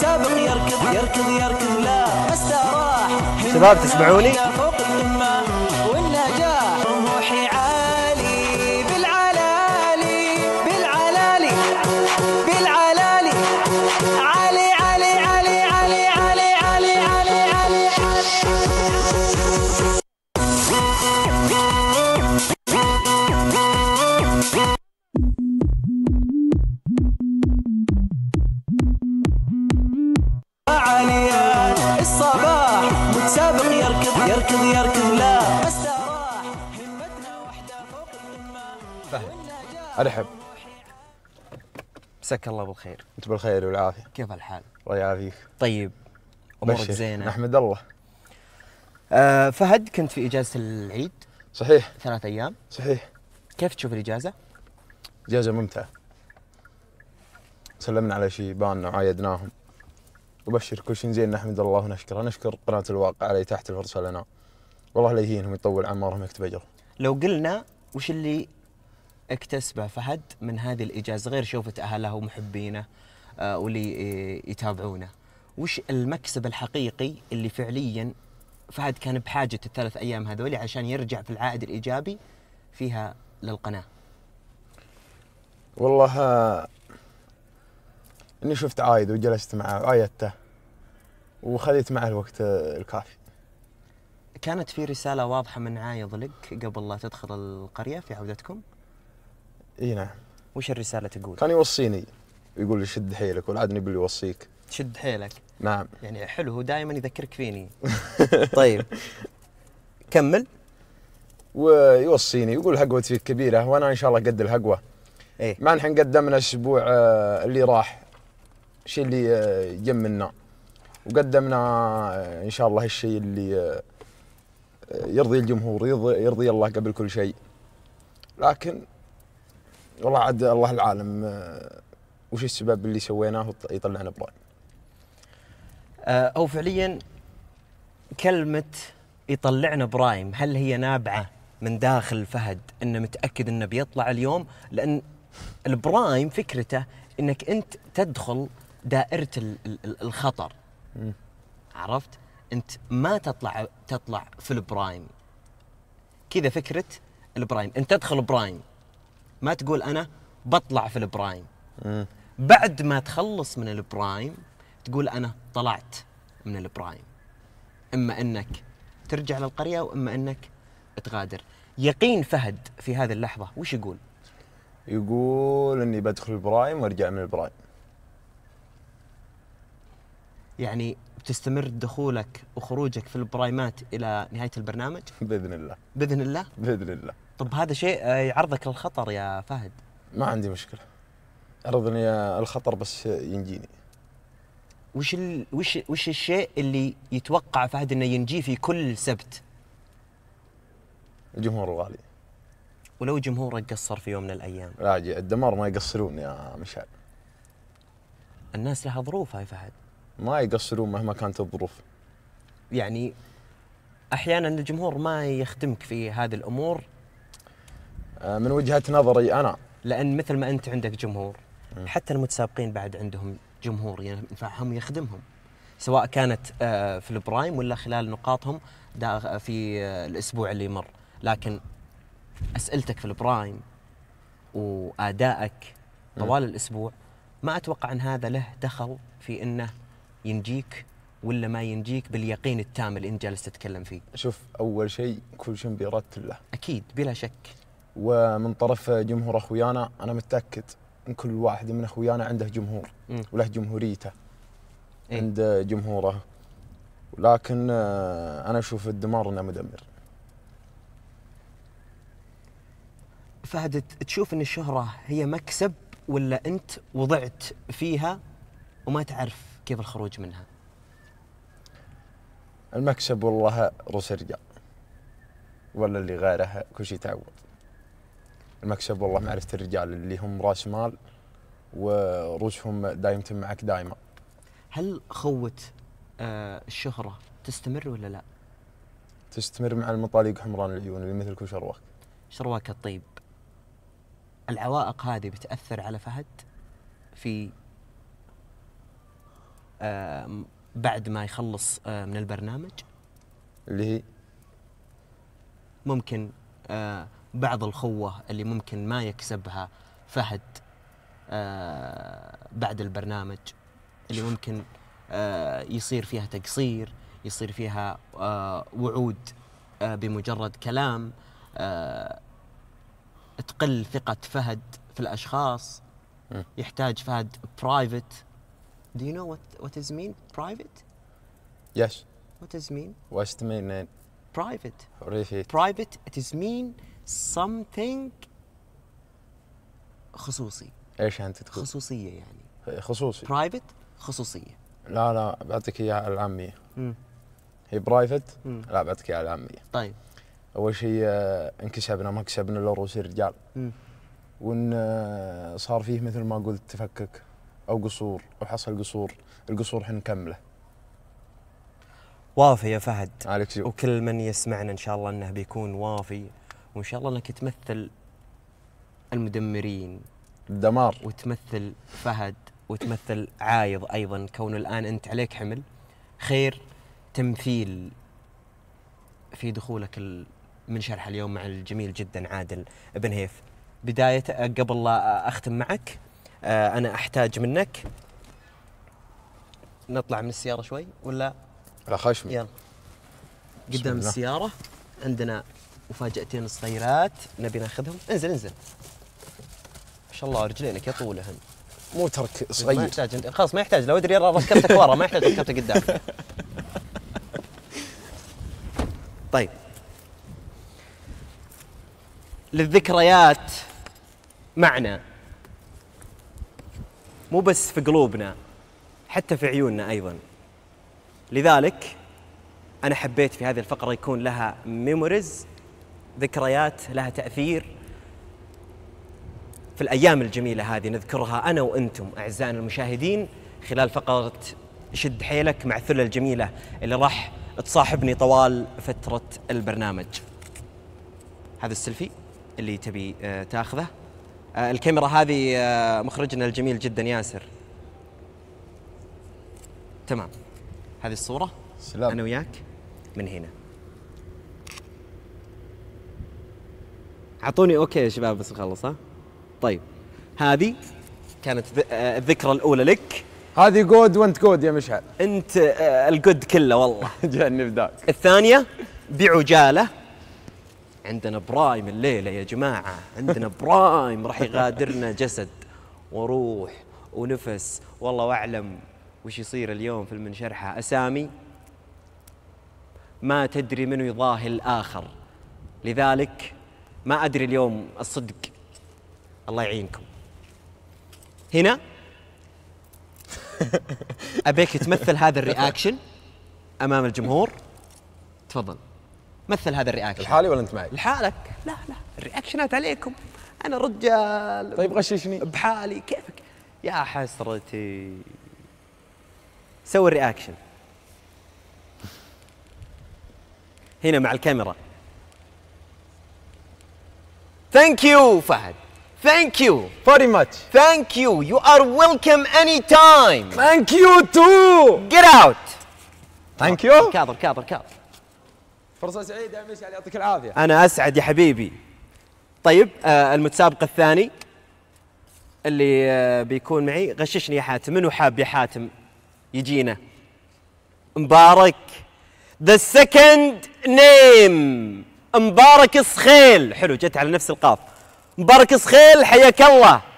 سابق يركض يركض يركض لا شباب تسمعوني؟ ارحب مساك الله بالخير انت بالخير والعافيه كيف الحال الله يعافيك طيب امورك زينه نحمد الله آه فهد كنت في اجازه العيد صحيح ثلاث ايام صحيح كيف تشوف الاجازه اجازه ممتعه سلمنا على شيباننا وعايدناهم وبشر كل شيء زين نحمد الله ونشكره نشكر قناه الواقع على اتاحه الفرصه لنا والله لا يهينهم يطول عمرهم يكتب اجر لو قلنا وش اللي اكتسبه فهد من هذه الإجازة غير شوفة أهله ومحبينه آه، واللي آه، يتابعونه وش المكسب الحقيقي اللي فعليا فهد كان بحاجة الثلاث أيام هذولي عشان يرجع في العائد الإيجابي فيها للقناة والله آه، اني شفت عايد وجلست معه وعايدته وخذيت معه الوقت الكافي كانت في رسالة واضحة من عايض لك قبل لا تدخل القرية في عودتكم؟ اي نعم وش الرساله تقول؟ كان يوصيني يقول لي شد حيلك والعادني يقول لي يوصيك شد حيلك نعم يعني حلو هو دائما يذكرك فيني طيب كمل ويوصيني يقول حقوة فيك كبيرة وأنا إن شاء الله قد الحقوة إيه؟ ما نحن قدمنا الأسبوع آه، اللي راح الشيء اللي آه، يمنا وقدمنا آه، إن شاء الله الشيء اللي يرضي الجمهور يرضي الله قبل كل شيء لكن والله عاد الله العالم آه، وش السبب اللي سويناه يطلعنا برا آه، او فعليا كلمه يطلعنا برايم هل هي نابعه من داخل فهد انه متاكد انه بيطلع اليوم لان البرايم فكرته انك انت تدخل دائره الخطر م. عرفت انت ما تطلع تطلع في البرايم كذا فكره البرايم انت تدخل برايم ما تقول انا بطلع في البرايم بعد ما تخلص من البرايم تقول انا طلعت من البرايم اما انك ترجع للقريه واما انك تغادر يقين فهد في هذه اللحظه وش يقول يقول اني بدخل البرايم وارجع من البرايم يعني بتستمر دخولك وخروجك في البرايمات الى نهايه البرنامج باذن الله باذن الله باذن الله طب هذا شيء آه، يعرضك للخطر يا فهد ما عندي مشكله عرضني الخطر بس ينجيني وش ال... وش وش الشيء اللي يتوقع فهد انه ينجيه في كل سبت؟ الجمهور الغالي ولو جمهورك قصر في يوم من الايام لا جي الدمار ما يقصرون يا مشعل الناس لها ظروفها يا فهد ما يقصرون مهما كانت الظروف يعني احيانا الجمهور ما يخدمك في هذه الامور آه، من وجهه نظري انا لان مثل ما انت عندك جمهور حتى المتسابقين بعد عندهم جمهور ينفعهم يعني يخدمهم سواء كانت آه، في البرايم ولا خلال نقاطهم آه، في الاسبوع اللي مر لكن اسئلتك في البرايم وادائك طوال الاسبوع ما اتوقع ان هذا له دخل في انه ينجيك ولا ما ينجيك باليقين التام اللي انت جالس تتكلم فيه؟ شوف اول شيء كل شيء بيرتب له اكيد بلا شك ومن طرف جمهور اخويانا انا متاكد ان كل واحد من اخويانا عنده جمهور وله جمهوريته إيه؟ عند جمهوره لكن آه، انا اشوف الدمار انه مدمر فهد تشوف ان الشهره هي مكسب ولا انت وضعت فيها وما تعرف كيف الخروج منها المكسب والله روس الرجال ولا اللي غيره كل شيء تعوض المكسب والله نعم. معرفه الرجال اللي هم راس مال وروسهم دايمتم معك دائما هل خوه آه، الشهره تستمر ولا لا؟ تستمر مع المطاليق حمران العيون اللي مثلك وشرواك شرواك الطيب العوائق هذه بتاثر على فهد في بعد ما يخلص آه، من البرنامج اللي هي ممكن آه بعض الخوة اللي ممكن ما يكسبها فهد آه بعد البرنامج اللي ممكن آه يصير فيها تقصير يصير فيها آه وعود آه بمجرد كلام آه تقل ثقة فهد في الأشخاص يحتاج فهد برايفت Do you know what what does mean private? Yes. What does mean? What does mean? Private. Private. It is mean something خصوصي ايش انت تقول؟ خصوصيه يعني خصوصي برايفت خصوصيه لا لا بعطيك اياها العاميه هي برايفت لا بعطيك اياها العاميه طيب اول شيء آه، انكسبنا ما كسبنا الا روس الرجال وان آه، صار فيه مثل ما قلت تفكك او قصور او حصل قصور القصور احنا نكمله وافي يا فهد عليك وكل من يسمعنا ان شاء الله انه بيكون وافي وان شاء الله انك تمثل المدمرين الدمار وتمثل فهد وتمثل عايض ايضا كون الان انت عليك حمل خير تمثيل في دخولك من شرح اليوم مع الجميل جدا عادل بن هيف بداية قبل لا أختم معك آه، أنا أحتاج منك نطلع من السيارة شوي ولا لا خشمي يلا قدام السيارة عندنا وفاجأتين صغيرات نبي ناخذهم انزل انزل ما شاء الله رجلينك يا طولهن مو ترك صغير ما يحتاج خلاص ما يحتاج لو ادري ركبتك ورا ما يحتاج ركبتك قدام طيب للذكريات معنى مو بس في قلوبنا حتى في عيوننا ايضا لذلك انا حبيت في هذه الفقره يكون لها ميموريز ذكريات لها تأثير في الأيام الجميلة هذه نذكرها أنا وأنتم أعزائنا المشاهدين خلال فقرة شد حيلك مع الثلة الجميلة اللي راح تصاحبني طوال فترة البرنامج هذا السيلفي اللي تبي آه، تاخذه آه، الكاميرا هذه آه، مخرجنا الجميل جدا ياسر تمام هذه الصورة سلام. أنا وياك من هنا اعطوني اوكي يا شباب بس نخلص ها طيب هذه كانت آه، الذكرى الاولى لك هذه جود وانت جود يا مشعل انت آه، الجود كله والله جنب ذاك الثانيه بعجاله عندنا برايم الليله يا جماعه عندنا برايم راح يغادرنا جسد وروح ونفس والله واعلم وش يصير اليوم في المنشرحه اسامي ما تدري منو يضاهي الاخر لذلك ما أدري اليوم الصدق الله يعينكم هنا أبيك تمثل هذا الرياكشن أمام الجمهور تفضل مثل هذا الرياكشن لحالي ولا أنت معي؟ لحالك لا لا الرياكشنات عليكم أنا رجال طيب غششني بحالي كيفك يا حسرتي سوي الرياكشن هنا مع الكاميرا Thank you, Fahad. Thank you. Very much. Thank you. You are welcome anytime. Thank you too. Get out. Thank you. كابر كابر كابر. فرصة سعيدة يا مشعل يعطيك العافية. أنا أسعد يا حبيبي. طيب آه المتسابق الثاني اللي آه بيكون معي غششني يا حاتم، منو حاب يا حاتم يجينا؟ مبارك. The second name مبارك صخيل حلو جت على نفس القاف مبارك صخيل حياك الله